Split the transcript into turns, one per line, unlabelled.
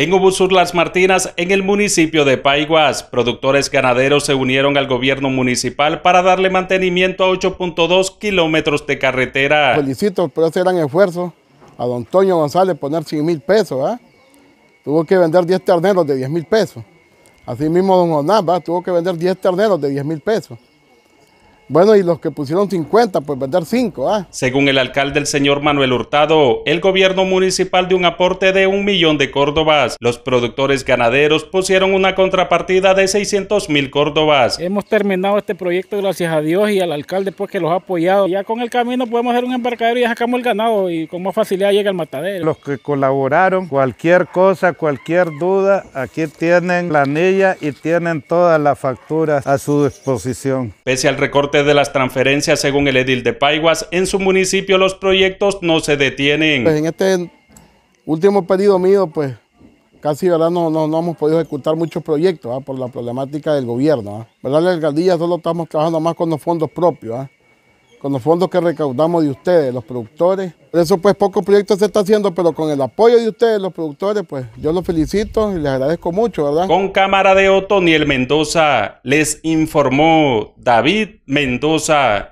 En Ubusur Las Martinas, en el municipio de Paiguas, productores ganaderos se unieron al gobierno municipal para darle mantenimiento a 8.2 kilómetros de
carretera. Felicito por ese gran esfuerzo a don Antonio González poner 100 mil pesos. ¿ah? Tuvo que vender 10 terneros de 10 mil pesos. Asimismo, don Jonás tuvo que vender 10 terneros de 10 mil pesos. Bueno, y los que pusieron 50, pues vender 5, ¿ah?
Según el alcalde, el señor Manuel Hurtado, el gobierno municipal de un aporte de un millón de córdobas. Los productores ganaderos pusieron una contrapartida de 600 mil córdobas. Hemos
terminado este proyecto gracias a Dios y al alcalde pues que los ha apoyado. Ya con el camino podemos hacer un embarcadero y sacamos el ganado y con más facilidad llega al matadero. Los
que colaboraron, cualquier cosa, cualquier duda, aquí tienen la anilla y tienen todas las facturas
a su disposición.
Pese al recorte de las transferencias según el edil de Paiguas, en su municipio los proyectos no se detienen. Pues en
este último pedido mío, pues casi ¿verdad? No, no, hemos podido ejecutar muchos proyectos ¿ah? por la problemática del gobierno. ¿ah? ¿verdad? La alcaldía solo estamos trabajando más con los fondos propios. ¿ah? con los fondos que recaudamos de ustedes, los productores. Por eso pues pocos proyectos se está haciendo, pero con el apoyo de ustedes, los productores, pues yo los felicito y les agradezco mucho, ¿verdad?
Con cámara de Otoniel Mendoza les
informó David Mendoza.